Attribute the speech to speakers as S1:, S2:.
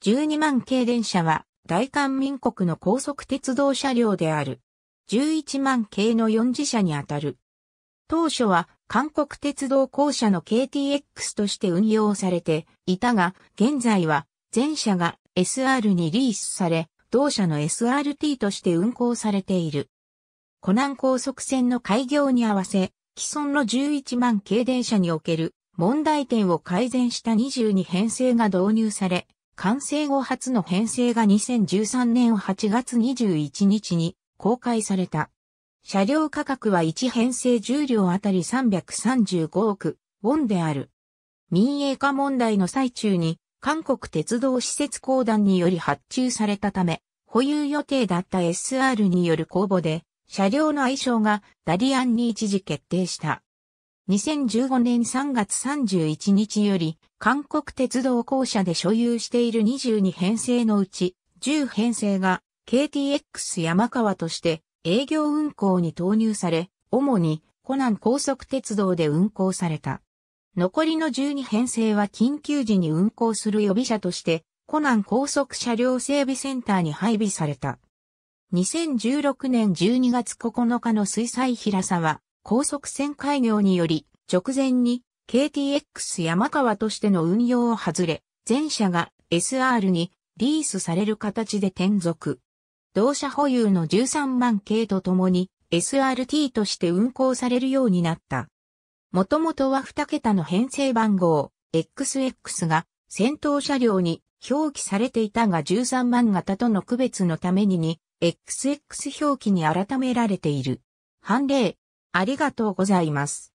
S1: 12万系電車は大韓民国の高速
S2: 鉄道車両である。11万系の4次車にあたる。当初は韓国鉄道公社の KTX として運用されていたが、現在は全車が SR にリースされ、同社の SRT として運行されている。湖南高速線の開業に合わせ、既存の11万系電車における問題点を改善した22編成が導入され、完成後初の編成が2013年8月21日に公開された。車両価格は1編成重量あたり335億ウォンである。民営化問題の最中に韓国鉄道施設公団により発注されたため、保有予定だった SR による公募で、車両の愛称がダリアンに一時決定した。2015年3月31日より、韓国鉄道公社で所有している22編成のうち、10編成が KTX 山川として営業運行に投入され、主に湖南高速鉄道で運行された。残りの12編成は緊急時に運行する予備車として、湖南高速車両整備センターに配備された。2016年12月9日の水彩平沢高速船開業により、直前に KTX 山川としての運用を外れ、全社が SR にリースされる形で転属。同社保有の13万系とともに SRT として運行されるようになった。もともとは2桁の編成番号 XX が先頭車両に表記されていたが13万型との区別のためにに
S1: XX 表記に改められている。判例ありがとうございます。